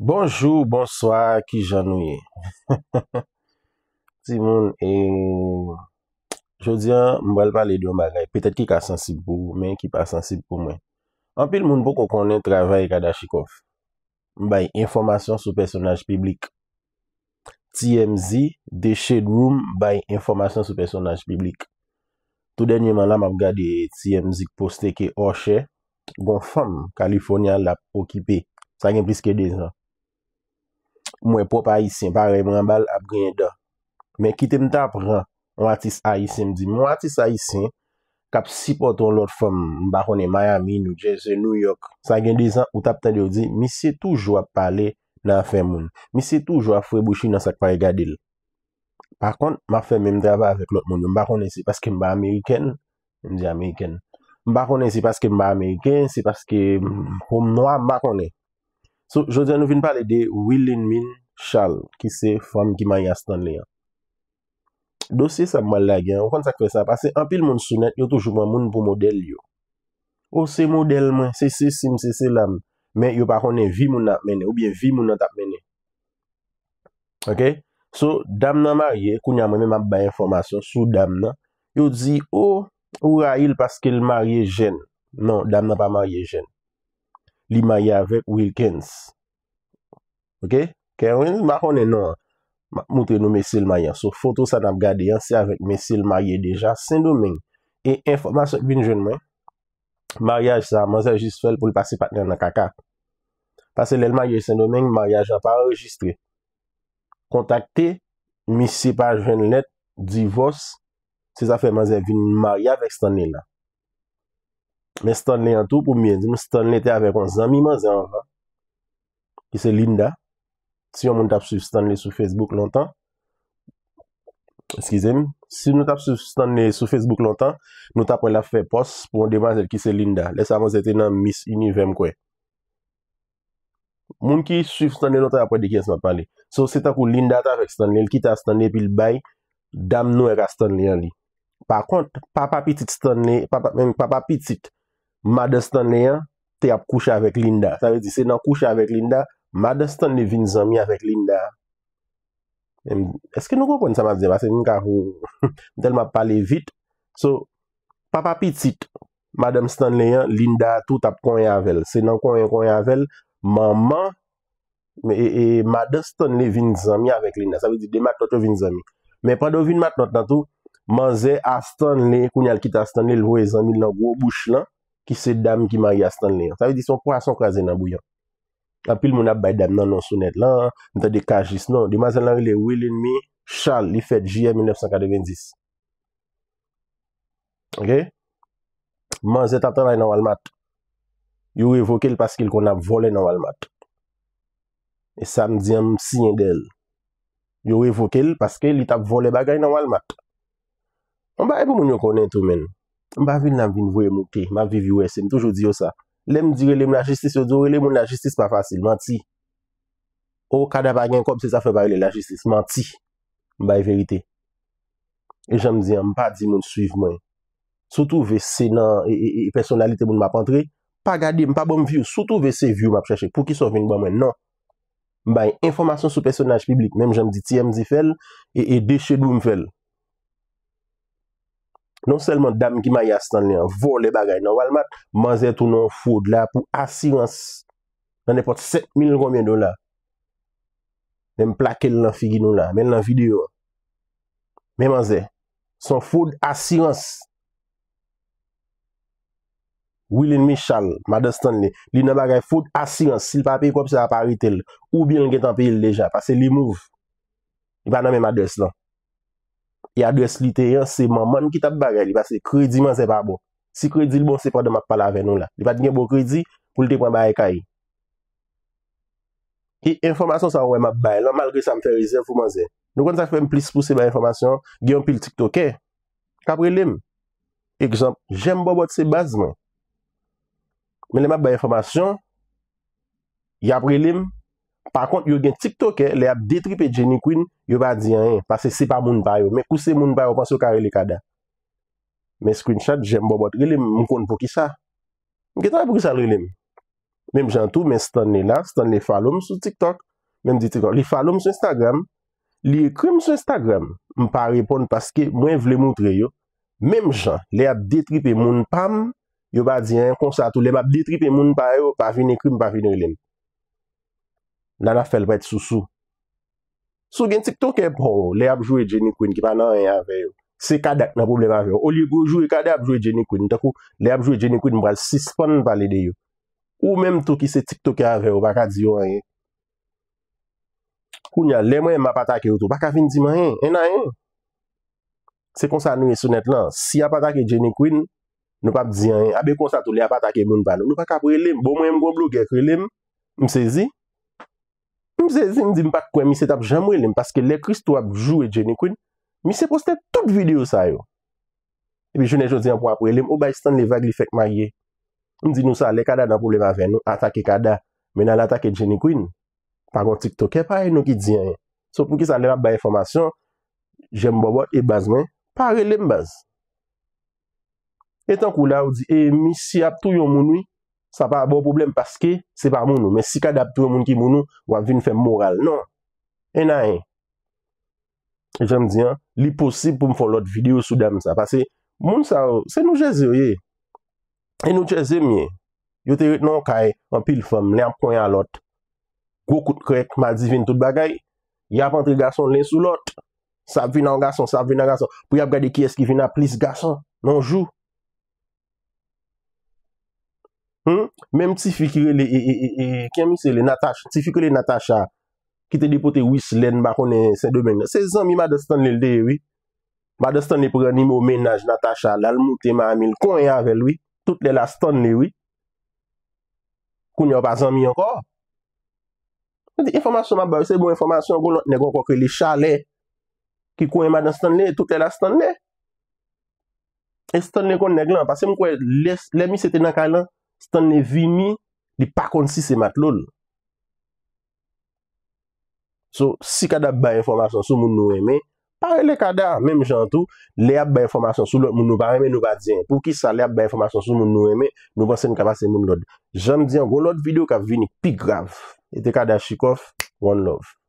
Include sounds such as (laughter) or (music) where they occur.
Bonjou, bonsoy, ki janouye. Si (laughs) moun, eee, jodiyan mbwel pa le don bagay. Petet ki ka sensib pou mwen, ki pa sensib pou mwen. Anpil moun pou konen travay kada chikof. Mbay informasyon sou personaj piblik. TMZ, The Shade Room, mbay informasyon sou personaj piblik. Tude nye man la mab gade TMZ poste ke Oshe, Gonfam, California Lab, Okipe. Sa gen priske de zan. Mwen pop a isen, pare mwen bal ap gen da. Men kitem ta pran, mwen atis a isen mdi. Mwen atis a isen, kap sipoton lot fèm mbakone Miami, New Jersey, New York. Sa gen de san, ou tap ta di ou di, mi se toujwa pale nan fèm moun. Mi se toujwa fwe bouchi nan sak pare gadil. Par kon, ma fèm mwen draba avèk lot moun. Mbakone se paske mba Ameriken, mdi Ameriken. Mbakone se paske mba Ameriken, se paske mboum mm, noy mbakone. So, jode, nou vin pale de Willingman Charles, ki se fom ki maya stan li an. Dose, sa mwen lage, an, ou kon sa kre sa pase, an pil moun sunet, yo toujouman moun pou model yo. Ou oh, se model mwen, se se sim, se se lam, men yo pa kone vi moun apmene, ou bie vi moun apmene. Ok? So, dam nan marye, koun ya mwen men ap baye informasyon, sou dam nan, yo di, oh, ou, ou ra il paske l marye jen? Non, dam nan pa marye jen. Li maye avek Wilkins. Ok? Ke yon yon maron enon. Moutre nou mesil maye. So, foto sa nam gade yon. Se avek mesil maye deja. Sen domen. E informasyon vin jen men. Maye sa. Man zè jist fel pou li pase patnen nan kaka. Pase lèl maye sen domen. Maye jan pa rejistre. Kontakte. Misipa jen let. Divos. Se zafè man zè vin maye avek stane la. Mè stan lè yantou pou mwen zi mè stan lè te avek an zan mi man zan anvan. Ki se Linda. Si yon moun tap su stan lè sou Facebook lontan. Eskizem. Si moun tap su stan lè sou Facebook lontan. Moun tap wè la fè pos pou moun deman zè ki se Linda. Lè sa moun zè te nan Miss Univem kwe. Moun ki su stan lè lontan apwen di kèns mè pale. So se ta kou Linda ta fèk stan lè. Lè ki ta stan lè pil bay. Dam nou e ka stan lè yant li. Par kont. Papa pitit stan lè. Mèm papa pitit. Madè ston le yon, te ap kouche avèk Linda. Sa vè di, se nan kouche avèk Linda, madè ston le vin zami avèk Linda. Eske nou kon kon sa madze ba? Se vin ka hou, (laughs) tel ma pale vit. So, papa pitit, madèm ston le yon, Linda tout ap kouye avèl. Se nan kouye kouye avèl, maman, e, e madè ston le vin zami avèk Linda. Sa vè di, de mat noto vin zami. Me pre do vin mat noto nan tou, man zè a ston le, koun yal kit a ston le, lwè zami nan gwo bouch lan, ki se dam ki ma yastan li an. Sa vi dison, pou a son kaze nan bouyan. An pil moun ap bay dam nan non sonet lan, nte de kajis nan. Di ma zan lan li wele nmi, Charles, li fet JM 1990. Ok? Manze tap tan la yon wal mat. Yo evoke l paske l kon ap vole yon wal mat. E sam diyan msi yon del. Yo evoke l paske l tap vole bagay yon wal mat. An ba e pou moun yon konen tou menn. Mba vil nan vin vwe mouke, mba vivi wese, m toujou di yo sa. Le m di rele m la jistis, yo di rele m mou la jistis pa fasil, manti. Ou kada bagen kop se sa fe barele la jistis, manti. Mba e verite. E jenm di, mba di moun suiv mwen. Soutou ve se nan, e, e, e personalite moun map antre, pa gade, mpa bom vyou, soutou ve se vyou map chache, pou ki so vwenk ba mwen, nan. Mba e informasyon sou personaj publik, mwen jenm di tiye m di fel, e, e de chenou m fel. Non selman dam ki ma yastan li an, vo le bagay nan wal mat, manze tou nan foud la pou asirans, nan epot 7000 komyen do la, nem plake li nan figi nou la, men nan video. Men manze, son foud asirans, will in michal, madastan li, li nan bagay foud asirans, si l pa pey kop se apari tel, ou bi yon gen tan pey il deja, pase li mouv, i ba nan men madest lan. Ya e adres li te yon seman, man ki tap bagay li pa se kredi man se pa bo. Si kredi li bo se pa de map pala ven nou la. Li pa di gen bo kredi pou li te pran baye kayi. Hi, informasyon sa wè map baye. Lan malke sa m fè rezyon fò man zè. Nou kon sa fèm plis pou se baye informasyon, gè yon pil tik tokè. K apre lim. Ekjomp, jèm bo bot se bazman. Men lè map baye informasyon, ya apre lim, Par kont, yo gen TikTok e, le ap detripe Jenny Quinn, yo ba diyan e, pase se pa eh, moun bayo, men kouse moun bayo panso kare le kada. Men screenshot, jen bo bot relim, moun kon pou ki sa. Mwen ketan pou ki sa relim. Men jantou, men stand le la, stand le follow m sou TikTok, men detripe, li follow m sou Instagram, li krim m sou Instagram, m m'm pa repon paske mwen vle moutre yo, men jantou, le ap detripe moun pam, yo ba diyan e, konsa tou, le ap detripe moun bayo, pa fin ekrim, pa fin m'm relim. Nan a fel pa et sou sou. Sou gen TikTok e bon. Le apjou e Jenny Quinn ki pa nan yon e a veyo. Se kadak nan problem a veyo. Oli gojou e kadak apjou e Jenny Quinn. Tako le apjou e Jenny Quinn mbraj. Si span valide yo. Ou menm to ki se TikTok e a veyo. Bak a diyon a ye. Koun ya. Le mwen mba patake yo to. Bak a vin di man yon. E, e nan yon. E. Se konsa nou e sunet lan. Si apjou e Jenny Quinn. Nou pa diyon yon. A be konsa tou le apjou e Jenny Quinn. Nou pa ka pou elen. Bon mwen mgo blouke. Fou elen. Msezi. m di m pa kwen mi se tap jamwe lem paske le krist wap jowe Jenny Quinn mi se poste tout videyo sa yo epi jwene jodi an pou apwe lem ou bay stan le vage li fek ma ye m di nou sa le kada nan pou lem aven nou atake kada men al atake Jenny Quinn pagon tik tok e pare yon ki diyan so pou m ki sa lem ap baye formasyon jen m bobo e bazman pare lem baz etan kou la ou di e mi si ap tou yon mouni Sa pa bo problem paske, se pa mounou. Men si ka adaptou moun ki mounou, wap vin fèm moral. Non. E naye. E jèm di, li posib pou m fò lòt video sou dam sa. Pase, moun sa, se nou jèzè ou ye. E nou jèzè ou ye. Yo te ret nan kaj, an pil fòm, lè an pòy an lòt. Gò kout krek, mal zivin tout bagay. Yap an tri gason lè sou lòt. Sab vin an gason, sab vin an gason. Pou yap gade ki eski vin an plis gason. Nan jou. Mèm ti fikire le Natacha Ki te depote Wislen Se zan mi madastan lè lè Madastan lè pou gen nime o menaj Natacha Lè lè moutè ma amil kon yave lè Tout lè la stan lè Koun yon pa zan mi ankor Informasyon mabar Se bon informasyon kon lè Nè kon kwa kre lè chalè Ki kon yon madastan lè Tout lè la stan lè Estan lè kon nè glan Pasè mwen kwa lè mi sete nan kalan si tan ne vimi, di pa konsi se mat loun. So, si kada ba informasyon sou moun nou eme, parele kada, menm jantou, le ap ba informasyon sou moun nou bareme nou ba djen. Pou ki sa le ap ba informasyon sou moun nou eme, nou ba sen kama se moun loud. Jandian, goun loud video ka vini pi grav. E te kada chikof, one love.